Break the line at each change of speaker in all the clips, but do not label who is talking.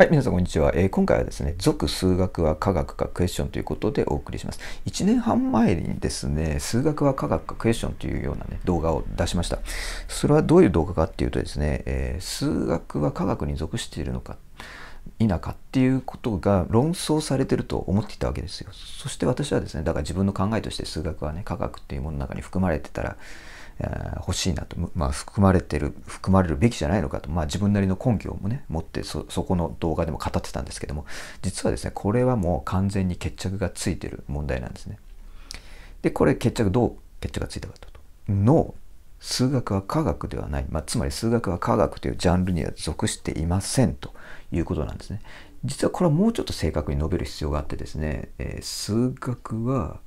はい、皆さんこんにちは。えー、今回はですね、続数学は科学かクエスチョンということでお送りします。1年半前にですね、数学は科学かクエスチョンというようなね、動画を出しました。それはどういう動画かっていうとですね、えー、数学は科学に属しているのか否かっていうことが論争されてると思っていたわけですよ。そして私はですね、だから自分の考えとして数学はね、科学っていうものの中に含まれてたら、欲しいなと、まあ、含まれてる含まれるべきじゃないのかと、まあ、自分なりの根拠もね持ってそそこの動画でも語ってたんですけども実はですねこれはもう完全に決着がついてる問題なんですね。でこれ決着どう決着がついたかと。の数学は科学ではない、まあ、つまり数学は科学というジャンルには属していませんということなんですね。実はこれはもうちょっと正確に述べる必要があってですね、えー、数学は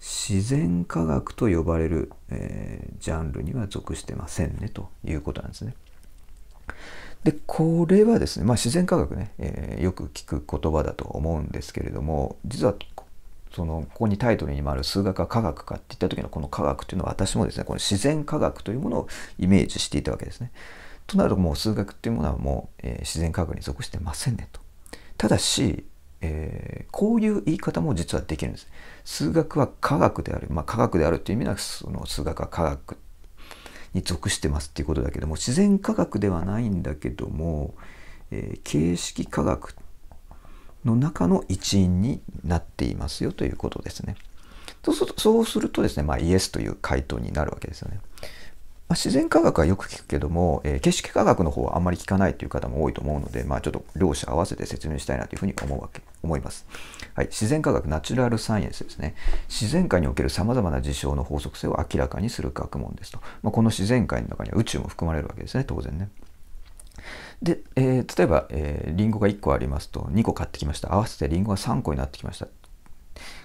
自然科学と呼ばれる、えー、ジャンルには属してませんねということなんですね。でこれはですね、まあ、自然科学ね、えー、よく聞く言葉だと思うんですけれども実はそのここにタイトルにもある数学は科学かっていった時のこの科学というのは私もですねこの自然科学というものをイメージしていたわけですね。となるともう数学っていうものはもう、えー、自然科学に属してませんねと。ただしえー、こういう言い方も実はできるんです。数学は科学である。まあ、科学であるっていう意味ではその数学は科学に属してますっていうことだけども自然科学ではないんだけども、えー、形式科学の中の一員になっていますよということですね。そうするとですね、まあ、イエスという回答になるわけですよね。まあ、自然科学はよく聞くけども、えー、形式科学の方はあんまり聞かないという方も多いと思うので、まあ、ちょっと両者合わせて説明したいなというふうに思うわけ思います。はい、自然科学ナチュラルサイエンスですね。自然界におけるさまざまな事象の法則性を明らかにする学問ですと。まあ、この自然界の中には宇宙も含まれるわけですね、当然ね。で、えー、例えば、えー、リンゴが1個ありますと2個買ってきました合わせてリンゴが3個になってきました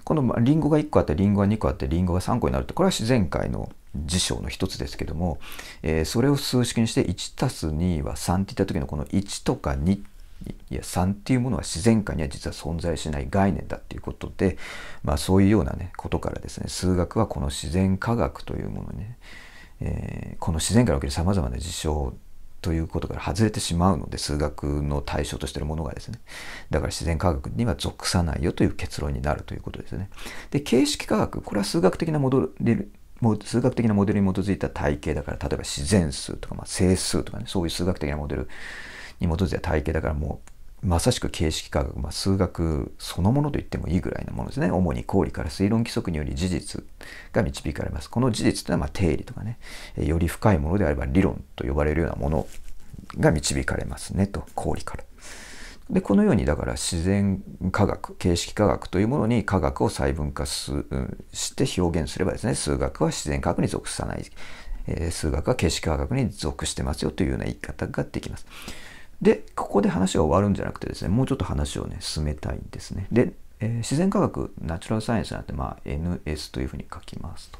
このリンゴが1個あってリンゴが2個あってリンゴが3個になるってこれは自然界の事象の一つですけども、えー、それを数式にして1 2は3っていった時のこの1とか2っいや3っていうものは自然界には実は存在しない概念だっていうことで、まあ、そういうような、ね、ことからですね数学はこの自然科学というものね、えー、この自然界におけるさまざまな事象ということから外れてしまうので数学の対象としてるものがですねだから自然科学には属さないよという結論になるということですね。で形式科学これは数学的なモデル数学的なモデルに基づいた体系だから例えば自然数とか、まあ、整数とかねそういう数学的なモデルに基づいた体系だからもうまさしく形式科学、まあ、数学そのものと言ってもいいぐらいのものですね主に公理から推論規則により事実が導かれますこの事実というのはま定理とかねより深いものであれば理論と呼ばれるようなものが導かれますねと公理から。でこのようにだから自然科学形式科学というものに科学を細分化す、うん、して表現すればですね数学は自然科学に属さない、えー、数学は形式科学に属してますよというような言い方ができます。で、ここで話が終わるんじゃなくてですね、もうちょっと話をね、進めたいんですね。で、えー、自然科学、ナチュラルサイエンスなんて、まあ、NS というふうに書きますと。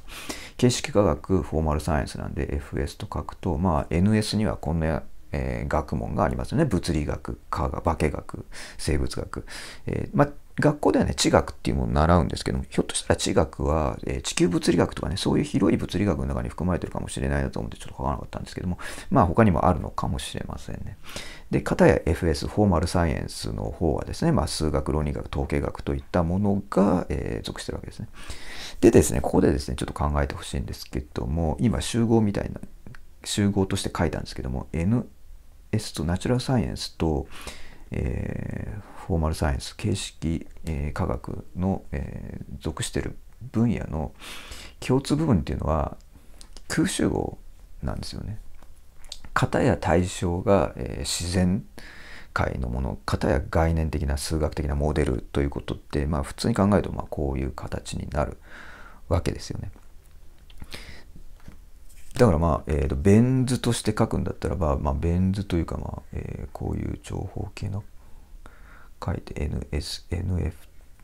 形式科学、フォーマルサイエンスなんで FS と書くと、まあ、NS にはこんな、えー、学問がありますよね。物理学、科学、化学、生物学。えー、まあ学校ではね、地学っていうものを習うんですけども、ひょっとしたら地学は、えー、地球物理学とかね、そういう広い物理学の中に含まれてるかもしれないなと思ってちょっと書かなかったんですけども、まあ他にもあるのかもしれませんね。で、片や FS、フォーマルサイエンスの方はですね、まあ数学、論理学、統計学といったものが、えー、属してるわけですね。でですね、ここでですね、ちょっと考えてほしいんですけども、今集合みたいな、集合として書いたんですけども、NS とナチュラルサイエンスと、えー、フォーマルサイエンス形式、えー、科学の、えー、属してる分野の共通部分っていうのは空集合なんですよね。型や対象が、え自然界のもの型や概念的な数学的なモデルということって、まあ、普通に考えるとまあこういう形になるわけですよね。だからまあ、えーと、ベン図として書くんだったらば、まあ、ベン図というか、まあえー、こういう長方形の書いて NS、NF、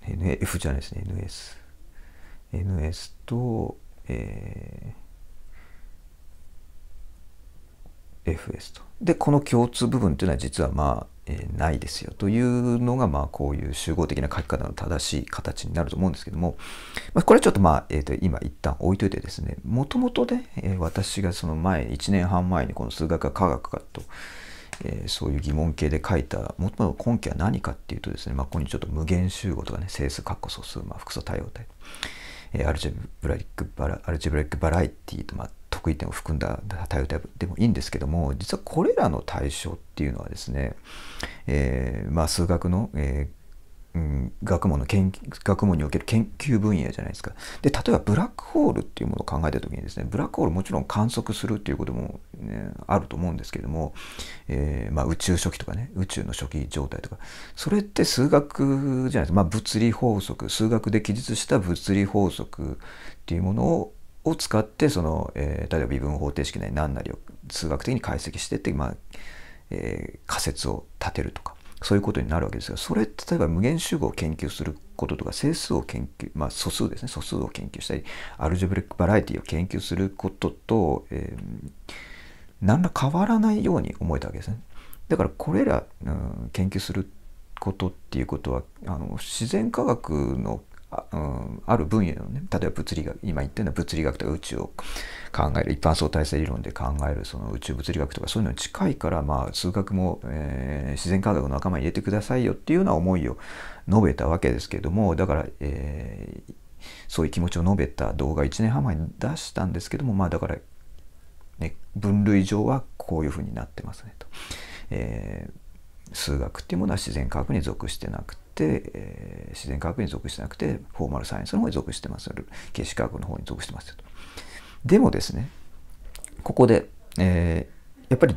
NF じゃないですね、NS。NS と、えー、FS と。で、この共通部分っていうのは実はまあえないですよというのが、まあ、こういう集合的な書き方の正しい形になると思うんですけども、まこれはちょっと,、まあえと今一旦置いといてですねもともとね、え私がその前1年半前にこの数学か科学かと、えそういう疑問形で書いたもともと根拠は何かっていうとですね、まあ、ここにちょっと無限集合とかね整数括弧素数、まあ、複素対応体、えアルジェブラリックバラアルジェブラリックバラエティと、まあ得意点を含んだ多様体でもいいんですけども実はこれらの対象っていうのはですね、えー、まあ、数学の、えー学問の研学問における研究分野じゃないですか。で例えばブラックホールっていうものを考えた時にですねブラックホールもちろん観測するっていうことも、ね、あると思うんですけれども、えー、まあ、宇宙初期とかね宇宙の初期状態とかそれって数学じゃないですか、まあ、物理法則数学で記述した物理法則っていうものをを使ってその、えー、例えば微分方程式なり何なりを数学的に解析してって、まあえー、仮説を立てるとかそういうことになるわけですがそれ例えば無限集合を研究することとか整数を研究、まあ、素数ですね素数を研究したりアルジェブリックバラエティを研究することと、えー、何ら変わらないように思えたわけですね。だからこれら、うん、研究することっていうことはあの自然科学のうん、ある分野のね例えば物理学今言ってるのは物理学とか宇宙を考える一般相対性理論で考えるその宇宙物理学とかそういうのに近いから、まあ、数学も、えー、自然科学の仲間に入れてくださいよっていうような思いを述べたわけですけれどもだから、えー、そういう気持ちを述べた動画1年半前に出したんですけどもまあだから、ね、分類上はこういうふうになってますねと。えー、数学っていうものは自然科学に属してなくて。、えー、自然科学に属してなくてフォーマルサイエンスの方に属してます形式科学の方に属してますよと。でもですねここで、えー、やっぱり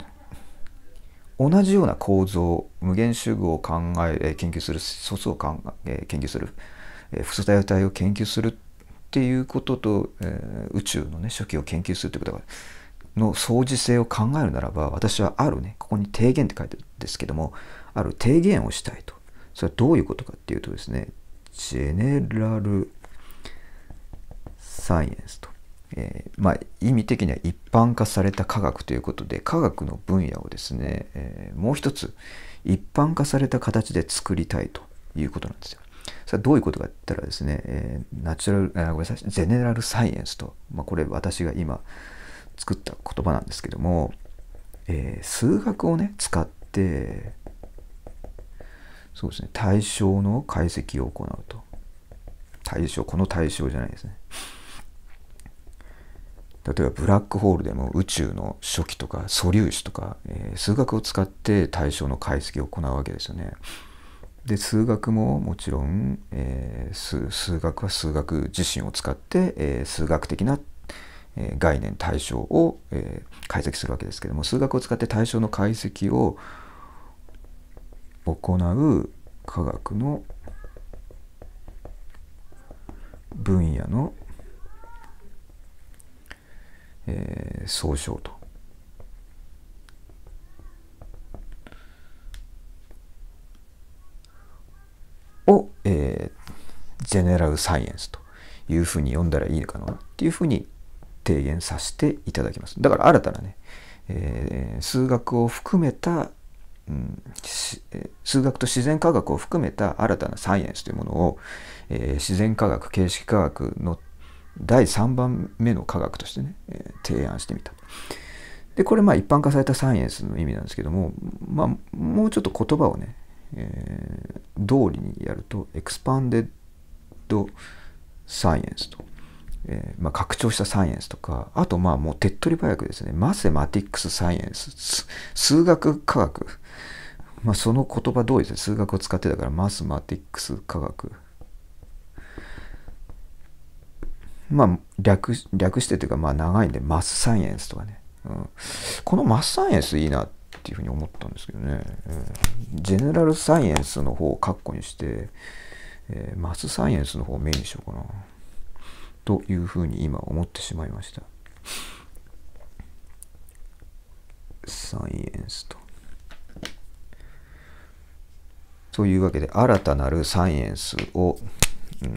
同じような構造無限集合を考え研究する素数を考え研究する複素体体を研究するっていうことと、えー、宇宙の、ね、初期を研究するということがの相似性を考えるならば私はあるねここに提言って書いてるんですけどもある提言をしたいとそれはどういうことかっていうとですね、ジェネラルサイエンスと、えー、まあ、意味的には一般化された科学ということで、科学の分野をですね、えー、もう一つ一般化された形で作りたいということなんですよ。それはどういうことかって言ったらですね、えー、ナチュラル、あごめんなさい、ジェネラルサイエンスと、まあ、これ私が今作った言葉なんですけども、えー、数学をね、使って、そうですね、対象の解析を行うと。対象、この対象じゃないですね。例えばブラックホールでも宇宙の初期とか素粒子とか、えー、数学を使って対象の解析を行うわけですよね。で数学ももちろん、えー、数学は数学自身を使って、えー、数学的な、え概念対象を、え解析するわけですけども数学を使って対象の解析を行う科学の分野の、えー、総称と。を、えー、ジェネラルサイエンスというふうに呼んだらいいのかなっていうふうに提言させていただきます。だから新たなね、えー、数学を含めたうん、数学と自然科学を含めた新たなサイエンスというものを、えー、自然科学形式科学の第3番目の科学としてね、えー、提案してみた。でこれまあ一般化されたサイエンスの意味なんですけども、まあ、もうちょっと言葉をね、えー、通りにやるとエクスパンデッドサイエンスとえー、まあ、拡張したサイエンスとか、あとまあもう手っ取り早くですね、マセマティックスサイエンス、数学科学。まあ、その言葉通りですね、数学を使ってたから、マスマティックス科学。まあ、略略してというか、まあ、長いんで、マスサイエンスとかね。うん、このマスサイエンスいいなっていうふうに思ったんですけどね。うん、ジェネラルサイエンスの方を括弧にして、えー、マスサイエンスの方をメインにしようかな。というふうに今思ってしまいましたサイエンスとそういうわけで新たなるサイエンスを、うん、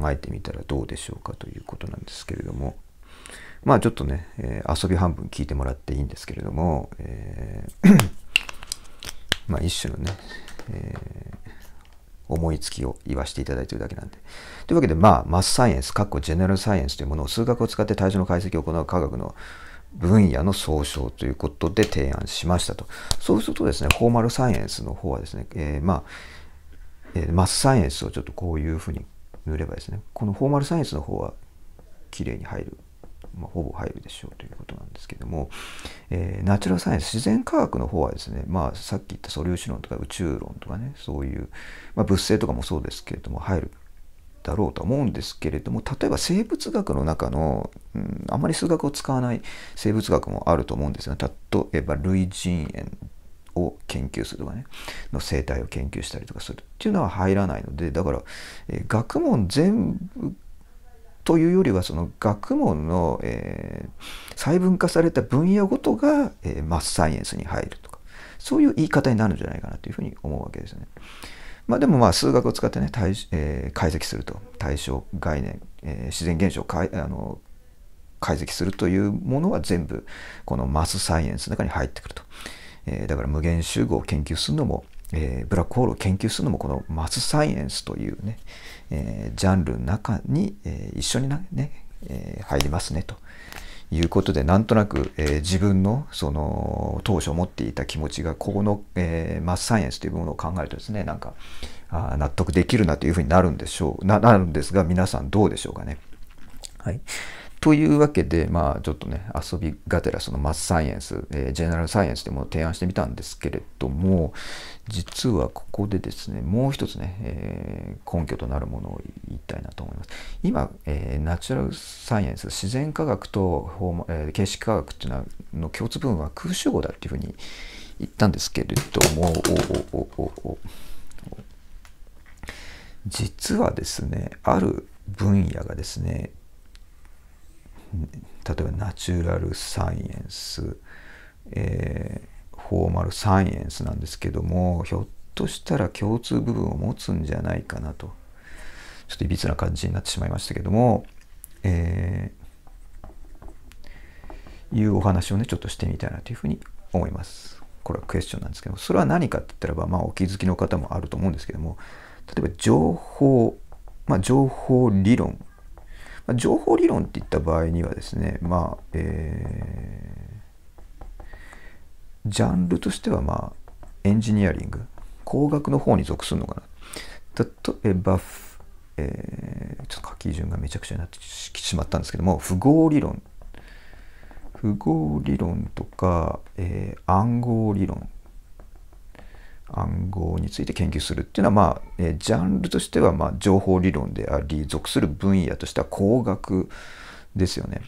考えてみたらどうでしょうかということなんですけれどもまあちょっとね、えー、遊び半分聞いてもらっていいんですけれども、えー まあ一種のね、えー思いつきを言わせていただいているだけなんで。というわけで、まあ、マスサイエンス、かっこジェネラルサイエンスというものを数学を使って対象の解析を行う科学の分野の総称ということで提案しましたと。そうするとですね、フォーマルサイエンスの方はですね、えー、まあ、えー、マスサイエンスをちょっとこういうふうに塗ればですね、このフォーマルサイエンスの方は綺麗に入るまあ、ほぼ入るでしょうということなんですけども、えー、ナチュラルサイエンス自然科学の方はですね、まあ、さっき言った素粒子論とか宇宙論とかねそういう、まあ、物性とかもそうですけれども入るだろうと思うんですけれども例えば生物学の中の、うん、あまり数学を使わない生物学もあると思うんですが例えば類人猿を研究するとかねの生態を研究したりとかするっていうのは入らないのでだから、えー、学問全部というよりはその学問の、えー、細分化された分野ごとが、えー、マスサイエンスに入るとかそういう言い方になるんじゃないかなというふうに思うわけですね。まあ、でもまあ数学を使ってね、えー、解析すると対象概念、えー、自然現象をかいあの解析するというものは全部このマスサイエンスの中に入ってくると。えだから無限集合を研究するのもえー、ブラックホールを研究するのもこのマスサイエンスというね、えー、ジャンルの中に、えー、一緒にね、え入りますねということでなんとなく、え自分のその当初持っていた気持ちがこの、えマスサイエンスというものを考えるとですねなんかあ納得できるなというふうになるんでしょうななるんですが皆さんどうでしょうかね。はいというわけで、まあ、ちょっとね、遊びがてら、そのマスサイエンス、えー、ジェネラルサイエンスでも提案してみたんですけれども、実はここでですね、もう一つね、えー、根拠となるものを言いたいなと思います。今、えー、ナチュラルサイエンス、自然科学と、え形式科学っていうのは、の共通部分は空集合だっていうふうに言ったんですけれども、おおお実はですね、ある分野がですね例えばナチュラルサイエンス、えー、フォーマルサイエンスなんですけどもひょっとしたら共通部分を持つんじゃないかなとちょっといびつな感じになってしまいましたけども、えー、いうお話をねちょっとしてみたいなというふうに思います。これはクエスチョンなんですけどそれは何かって言ったらば、まあ、お気づきの方もあると思うんですけども例えば情報、まあ、情報理論まあ、情報理論っていった場合にはですね、まあ、えー、ジャンルとしては、まあ、エンジニアリング、工学の方に属するのかな。例えば、えー、ちょっと書き順がめちゃくちゃになってしまったんですけども、符号理論。符号理論とか、えー、暗号理論。暗号について研究するっていうのは、まあ、えジャンルとしては、ま情報理論であり属する分野としては工学ですよね。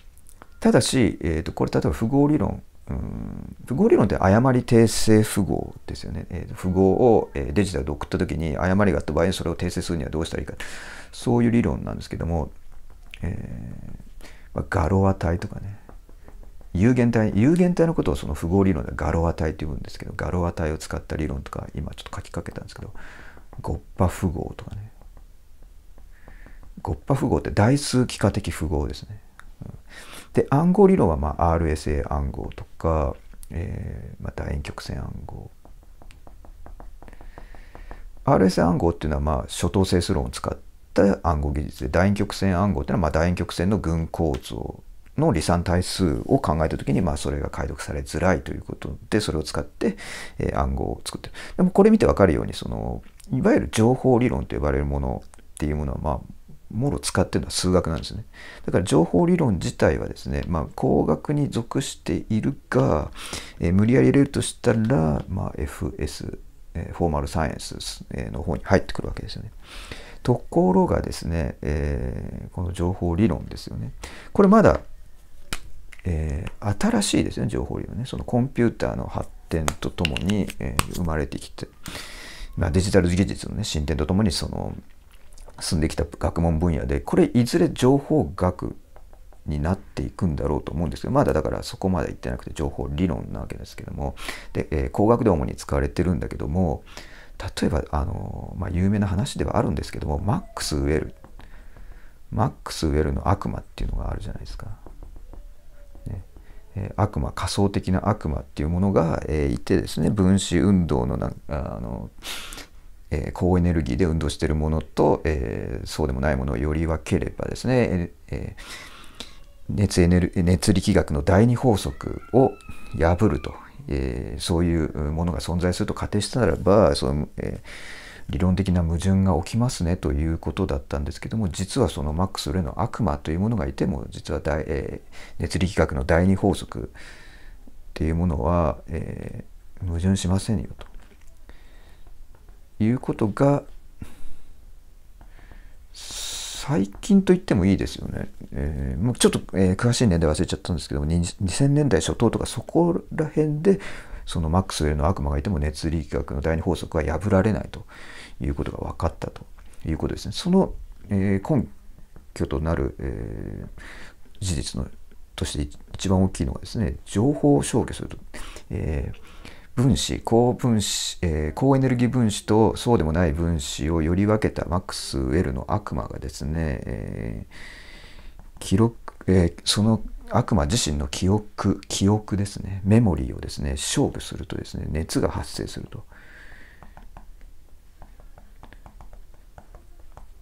ただし、えー、とこれ例えば符号理論うん符号理論って誤り訂正符号ですよね。えー、符号を、えデジタルで送った時に誤りがあった場合にそれを訂正するにはどうしたらいいかそういう理論なんですけども、えーまあ、ガロア体とかね有限体有限体のことをその符号理論でガロア体と言うんですけどガロア体を使った理論とか今ちょっと書きかけたんですけどゴッパ符号とかねゴッパ符号って代数幾何的符号ですね。で暗号理論はまあ RSA 暗号とか、えー、また遠曲線暗号 RSA 暗号っていうのはまあ初等整数論を使った暗号技術で楕円曲線暗号っていうのはまあ楕円曲線の群構造の離散対数を考えた時に、まあ、それが解読されづらいということでそれを使って、え暗号を作ってる。でもこれ見て分かるようにそのいわゆる情報理論と呼ばれるものっていうものは、まあ、もろ使ってるのは数学なんですね。だから情報理論自体はですね、まあ、工学に属しているが、え無理やり入れるとしたら、まあ、FS、えフォーマルサイエンスの方に入ってくるわけですよね。ところがですね、えー、この情報理論ですよね。これまだえー、新しいですね情報量ねそのコンピューターの発展とともに、えー、生まれてきて、まあ、デジタル技術の、ね、進展とともにその進んできた学問分野でこれいずれ情報学になっていくんだろうと思うんですけどまだだからそこまでいってなくて情報理論なわけですけどもで、えー、工学で主に使われてるんだけども例えばあの、まあ、有名な話ではあるんですけどもマックス・ウェルマックス・ウェルの悪魔っていうのがあるじゃないですかえ悪魔仮想的な悪魔っていうものが、えいてですね分子運動のなあの、え高エネルギーで運動しているものと、えそうでもないものをより分ければですね、え熱エネル熱力学の第二法則を破ると、えそういうものが存在すると仮定したならばその、えー理論的な矛盾が起きますねということだったんですけども実はそのマックス・ウの悪魔というものがいても実は大、えー、熱力学の第二法則っていうものは、えー、矛盾しませんよということが最近と言ってもいいですよね。えー、もうちょっと、えー、詳しい年代忘れちゃったんですけども2000年代初頭とかそこら辺でそのマックスウェルの悪魔がいても熱力学の第二法則は破られないということが分かったということですね。その、えー、根拠となる、えー、事実のとして一番大きいのがですね情報を消去すると、えー、分子高分子、えー、高エネルギー分子とそうでもない分子をより分けたマックス・ウェルの悪魔がですね、えー記録えー、その悪魔自身の記憶記憶ですねメモリーをですね勝負するとですね熱が発生すると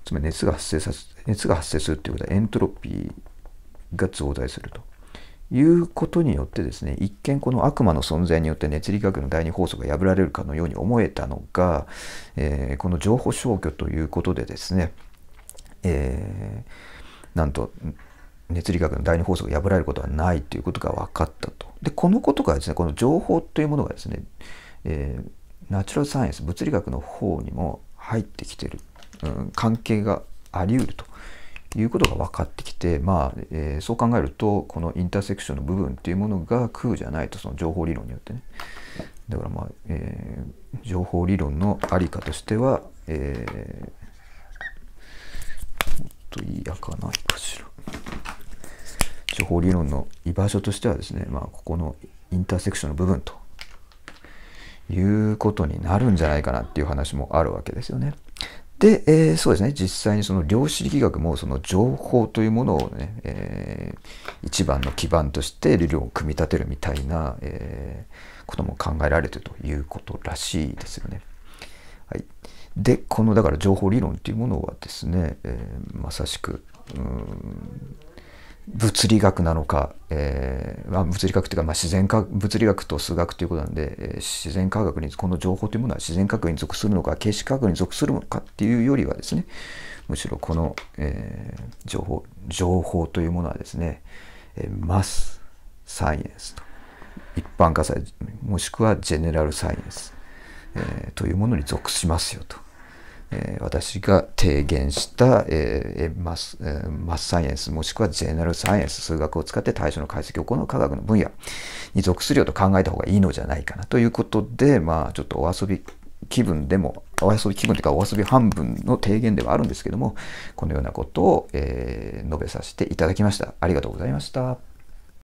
つまり熱が発生させ熱が発生するっていうことはエントロピーが増大するということによってですね一見この悪魔の存在によって熱力学の第二法則が破られるかのように思えたのが、えー、この情報消去ということでですね、えー、なんと熱理学の第二法則が破られることはないということが分かったと。でこのことがですねこの情報というものがですね、えー、ナチュラルサイエンス物理学の方にも入ってきてる、うん、関係があり得るということが分かってきて、まあえー、そう考えるとこのインターセクションの部分というものが空じゃないとその情報理論によってねだからまあ、えー、情報理論のありかとしては、えー、もっといいやかないかしら。手法理論の居場所としてはですね、まあ、ここのインターセクションの部分ということになるんじゃないかなっていう話もあるわけですよね。で、えー、そうですね、実際にその量子力学もその情報というものをね、えー、一番の基盤として理論を組み立てるみたいな、えー、ことも考えられてるということらしいですよね。はい、で、このだから情報理論っていうものはですね、えまさしく、うん物理学なのか、えーまあ、物理学というか、まあ、自然科物理学と数学ということなんで、えー、自然科学にこの情報というものは自然科学に属するのか形式科学に属するのかっていうよりはですねむしろこの、えー、情報情報というものはですね、えー、マスサイエンスと一般化されもしくはジェネラルサイエンス、えー、というものに属しますよと。え私が提言した、えー、マスマスサイエンスもしくはジェネラルサイエンス数学を使って対象の解析を行う科学の分野に属するよと考えた方がいいのじゃないかなということで、まあ、ちょっとお遊び気分でもお遊び気分というかお遊び半分の提言ではあるんですけどもこのようなことを、えー、述べさせていただきましたありがとうございました。